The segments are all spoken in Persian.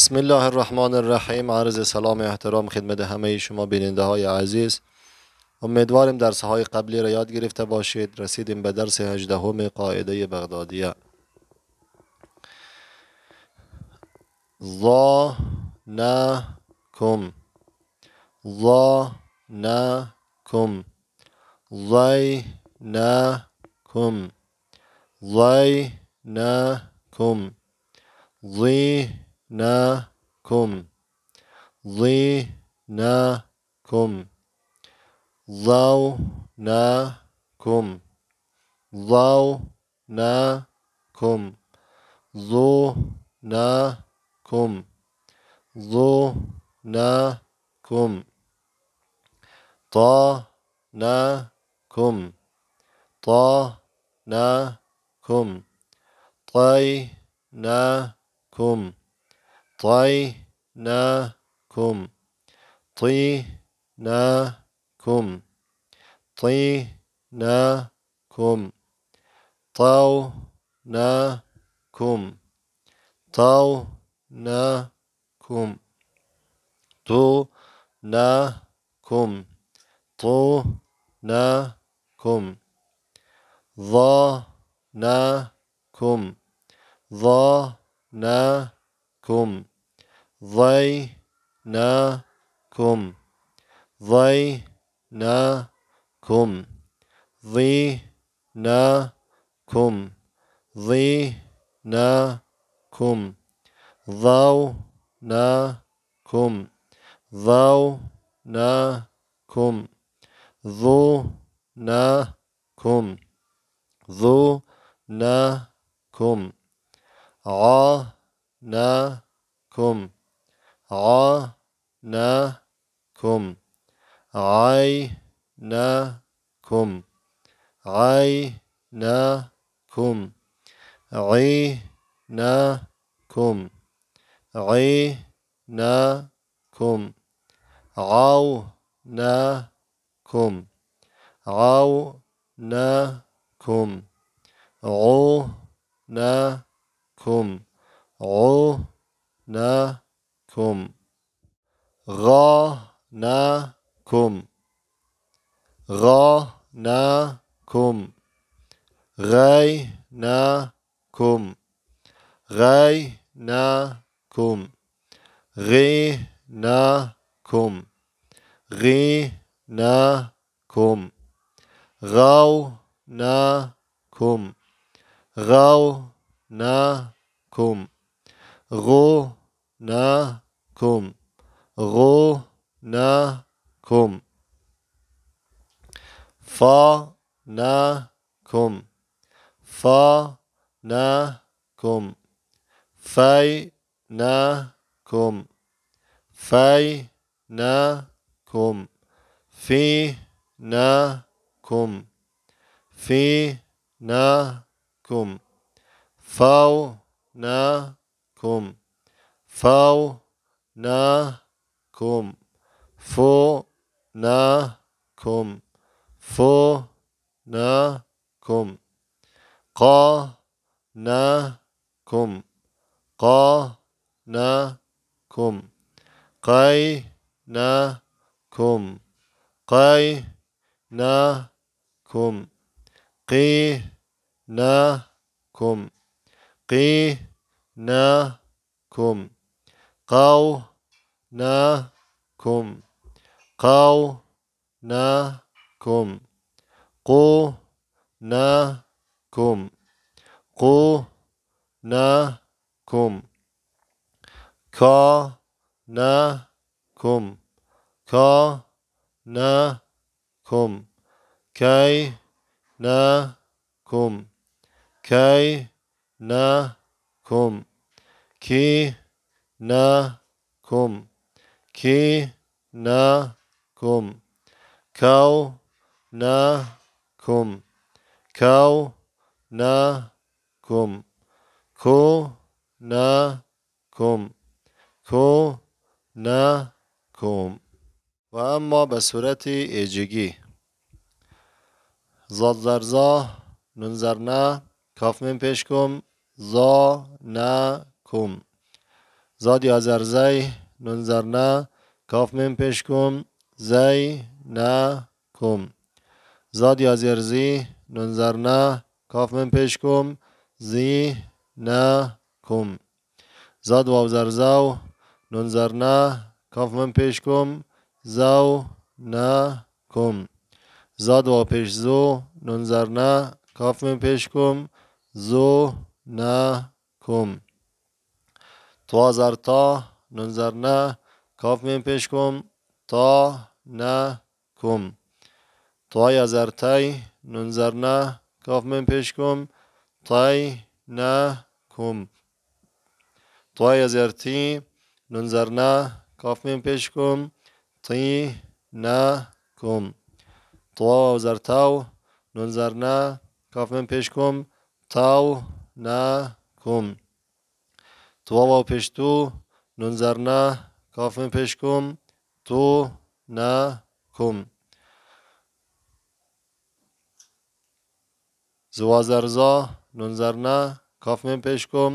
بسم الله الرحمن الرحیم عرض سلام و احترام خدمت همه شما بیننده های عزیز امیدوارم درس های قبلی را یاد گرفته باشید رسیدیم به درس هجدهم قاعده بغدادیه ظا نه کم ظا نه ضی نه کم ناكم ضي ناكم ضو ناكم ضو ناكم ضو ناكم ضو ناكم طا ناكم طا ناكم طي ناكم طي طيناكم طيناكم طيناكم طوناكم طوناكم طوناكم طوناكم ظناكم ظناكم ضيناكم ضيناكم ضيناكم ضيناكم ضوناكم ضوناكم ظناكم ظناكم عاناكم عينكم عينكم عينكم عينكم عينكم عونكم عونكم عونكم عونكم كم غا غا نا نا نا نا نا كم كم كم كم كم غاي غاي غي غي نا كم غاو نا كم غاو نا كم غو فاي غناكم فناكم فناكم فيناكم فيناكم فيناكم فيناكم فوناكم فو فو فو نا نا نا نا نا نا كم كم كم كم كم كم قا قا فوناكم نا كم قي نا كم قي نا كم قاو قاو قو قو كا كا قوناكم قوناكم قوناكم كي, نا كم. كي نا كم. نکم کی نکم کو نکم کو نکم کو نکم کو نکم و اما به صورت ایجگی زاد زرزا نون زر نه کاف من پیش کم زا نه کم زادی آزر زی ننزر نه کاف من پیش کم زی نه کم زادی آزر زی ننزر نه کاف من پیش کم زی نه کم زاد و آزر زو ننظر نه کاف من پیش کم زو نه کم زاد و پیش زو ننزر نه کاف من پیش کم زو نه کم تو تا ننظر نه کاف میم پیش کم تا نه کم توای ازر تای ننظر نه کاف میم پیش کم تای نه کم توای ازر تی ننظر نه کاف میم پیش کم تی نه کم تو ازر تاو ننظر نه کاف میم پیش کم تاو نه کم تو و پیش تو ننظر نه کافم پیش تو نه کم زوازر زا ننظر نه کافم پیش کم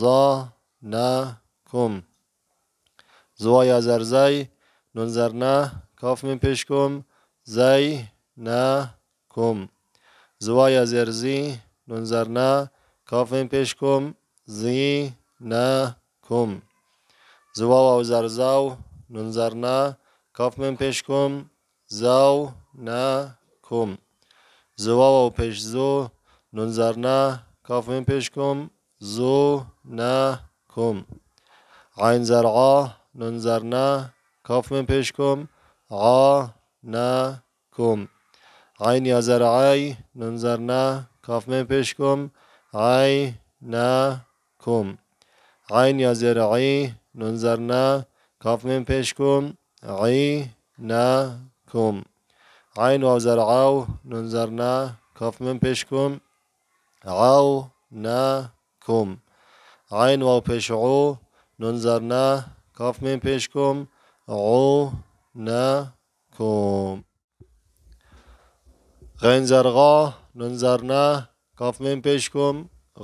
زا نه کم زوای زرزی ننظر نه کافم پیش کم زی نه کم زوای زرزی ننظر نه کافم پیش کم زی کم زواو او زرزاو نه، کاف من پیش کم زاو نا زواو او پیش زو نه، کاف من پیش کم زو نکم عین زرعا نه، کاف من پیش کم عا نکم عین یا زر نه کاف من پیش کم عی عین یا زیر عی ننظر نه کاف میم پیش کم عی نه کم عین واو زر عاو ننظر نه کاف میم پیش کم عاو نه کم عین واو پیش عو ننظر نه کاف میم پیش عو نه کم غین زر غا ننظر نه کاف میم پیش کم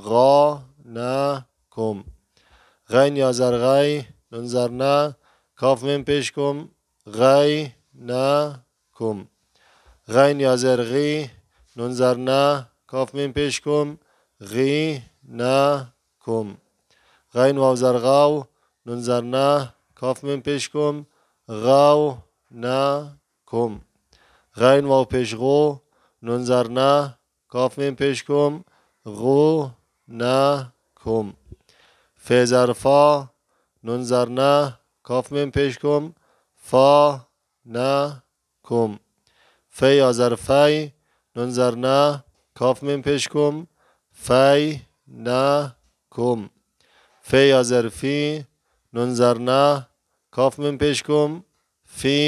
غا نه کم غین یا زرغی ننظر نه کاف میم پیش کم غی نه کم غین یا زرغی ننظر نه کاف میم پیش کم غی نه کم غین و زرغاو ننظر نه کاف میم پیش کم غاو نه کم غین و پیش غو ننظر نه کاف میم پیش کم غو نه کم فزرفا نه کاف میم پیش کم فا نه کم فی یا زرفی نه کاف میم پیش کم فی نه کم فی یا زرفی نه کاف میم پیش کم فی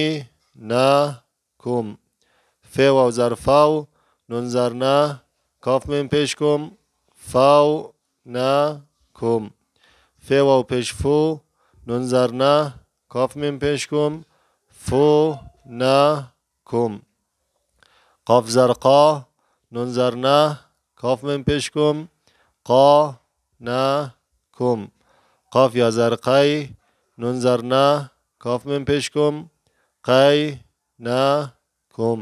نه کم فی و زرفاو نه کاف میم پیش کم فاو نه کم ف و پیش فو نون زر نه کاف میم پیش کم فو نه کم قاف زر قا زر نه کاف میم پیش کم قا نه کم قاف یا زر قی نون زر نه کاف میم پیش کم قی نه کم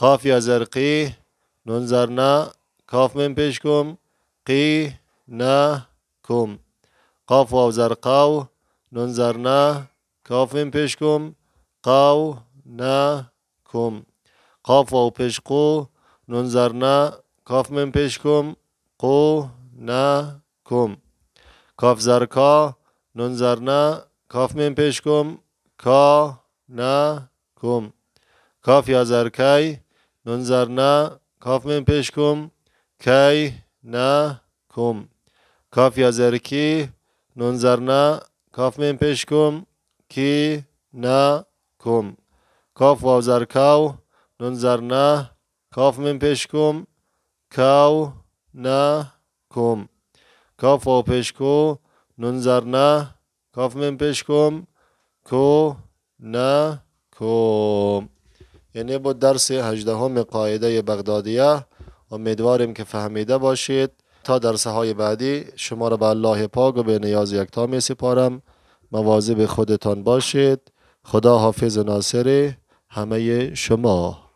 قاف یا زر قی نون زر نه کاف میم پیش کم قی نه کم قاف واو زر قاو نون زر نه کافم پیش کم قاو نه کم قاف واو پیش قو نون زر نه کاف من پیش قو نه کم کاف زر کا نون زر نه کاف من پیش کا نه کم کاف یا زر کی نون زر نه کاف من پیش کم کی نه کم کاف یا زر کی زرنا کاف من پیش کی نا کم کاف و زر کاو نه، کاف من پیش کم کاو نا کم کاف واو پیش کو نه، کاف من پیش کو نا کم یعنی با درس هجدهم قاعده بغدادیه امیدواریم که فهمیده باشید تا درسه های بعدی شما را به الله پاک و به نیاز یکتا می سپارم مواظب خودتان باشید خدا حافظ ناصر همه شما